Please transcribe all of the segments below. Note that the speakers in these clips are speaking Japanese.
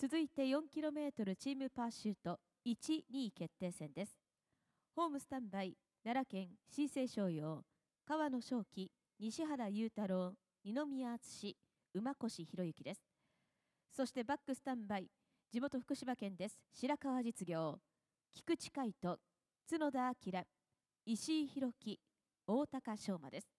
続いて 4km チームパーシュート1、2決定戦です。ホームスタンバイ、奈良県新生商用、川野正樹、西原裕太郎、二宮敦、馬越博之です。そしてバックスタンバイ、地元福島県です。白川実業、菊池海斗、角田明、石井弘樹、大高翔馬です。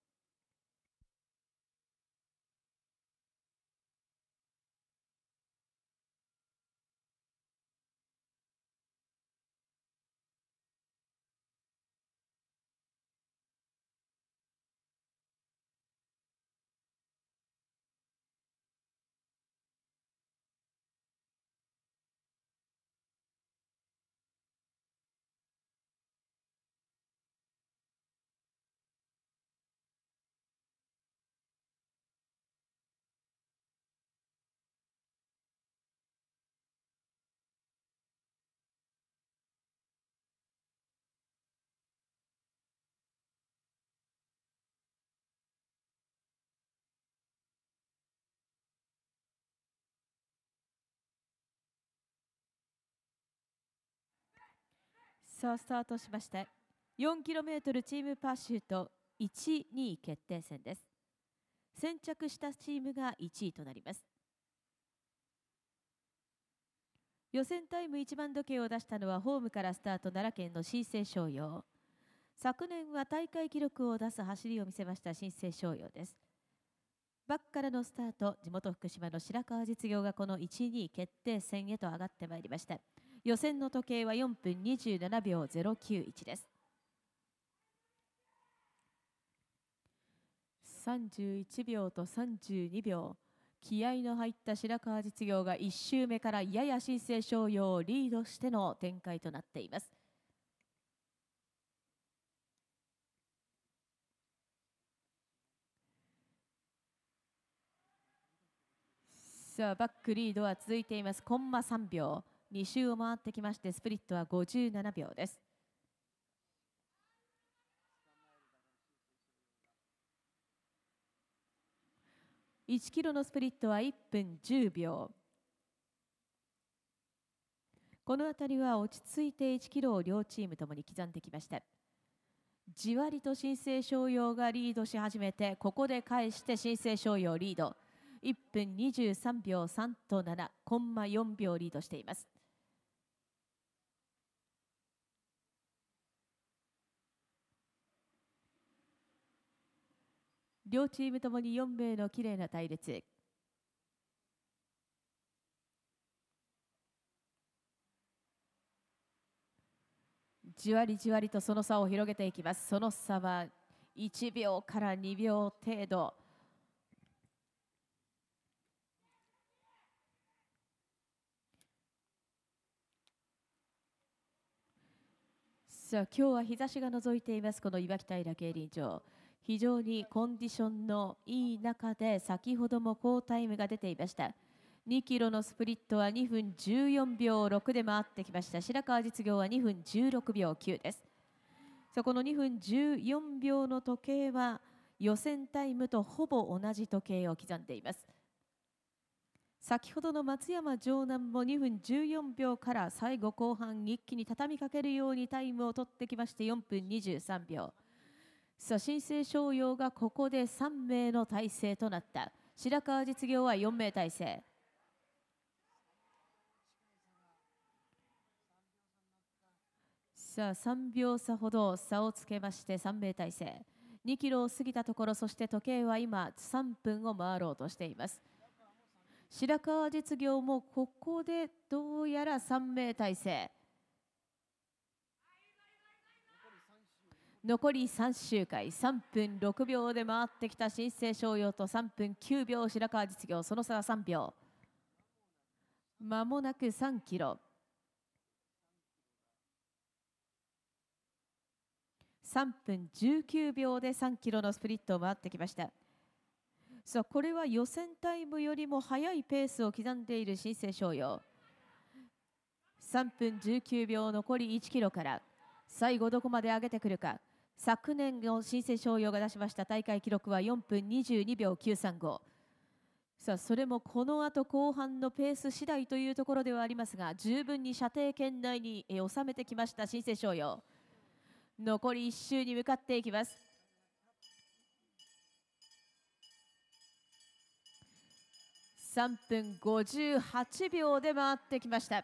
さあスタートしました 4km チームパシュート1、2位決定戦です先着したチームが1位となります予選タイム1番時計を出したのはホームからスタート奈良県の新生商用昨年は大会記録を出す走りを見せました新生商用ですバックからのスタート地元福島の白川実業がこの1、2位決定戦へと上がってまいりました予選の時計は4分27秒091です31秒と32秒気合の入った白川実業が1周目からやや新生商用をリードしての展開となっていますさあバックリードは続いていますコンマ3秒2周を回ってきましてスプリットは57秒です。1キロのスプリットは1分10秒この辺りは落ち着いて1キロを両チームともに刻んできましたじわりと新生商用がリードし始めてここで返して新生商用リード1分23秒3と7コンマ4秒リードしています。両チームともに4名のきれいな隊列。じわりじわりとその差を広げていきます。その差は1秒から2秒程度。さあ今日は日差しが覗いていますこの岩木平競輪場非常にコンディションのいい中で先ほども好タイムが出ていました2キロのスプリットは2分14秒6で回ってきました白川実業は2分16秒9ですそこの2分14秒の時計は予選タイムとほぼ同じ時計を刻んでいます先ほどの松山城南も2分14秒から最後後半一気に畳みかけるようにタイムを取ってきまして4分23秒さあ新生商用がここで3名の体制となった白川実業は4名体制さあ3秒差ほど差をつけまして3名体制2キロを過ぎたところそして時計は今3分を回ろうとしています白川実業もここでどうやら3名体制残り3周回3分6秒で回ってきた新生商用と3分9秒白川実業その差は3秒まもなく3キロ3分19秒で3キロのスプリットを回ってきました。さあこれは予選タイムよりも速いペースを刻んでいる新生商用3分19秒残り1キロから最後どこまで上げてくるか昨年の新生商用が出しました大会記録は4分22秒935さあそれもこの後後半のペース次第というところではありますが十分に射程圏内に収めてきました新生商用残り1周に向かっていきます3分58秒で回ってきました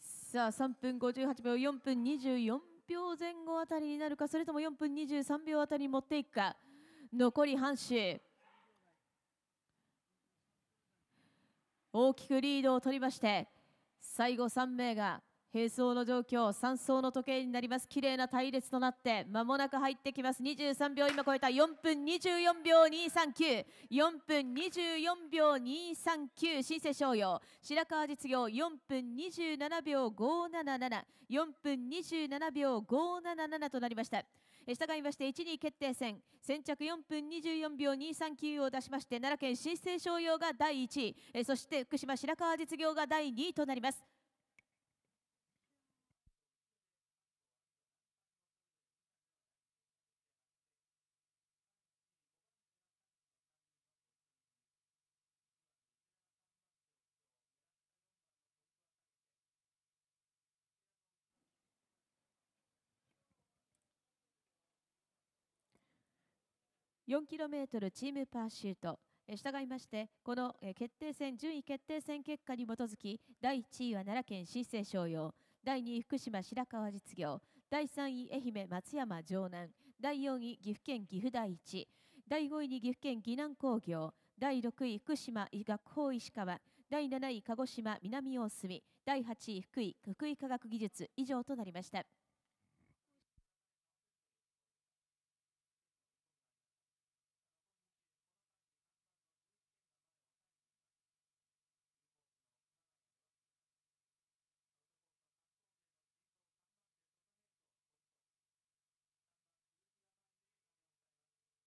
さあ3分58秒4分24秒前後あたりになるかそれとも4分23秒あたりに持っていくか残り半周大きくリードを取りまして最後3名が並走の状況3走の時計になります綺麗な隊列となってまもなく入ってきます23秒今超えた4分24秒2394分24秒239新生商用白川実業4分27秒5774分27秒577となりました従いまして1位決定戦先着4分24秒239を出しまして奈良県新生商用が第1位そして福島白川実業が第2位となります 4km チームパーシュート従いましてこの決定戦順位決定戦結果に基づき第1位は奈良県新生商用第2位福島白河実業第3位愛媛松山城南第4位岐阜県岐阜第一第5位に岐阜県岐南工業第6位福島学法石川第7位鹿児島南大隅第8位福井福井科学技術以上となりました。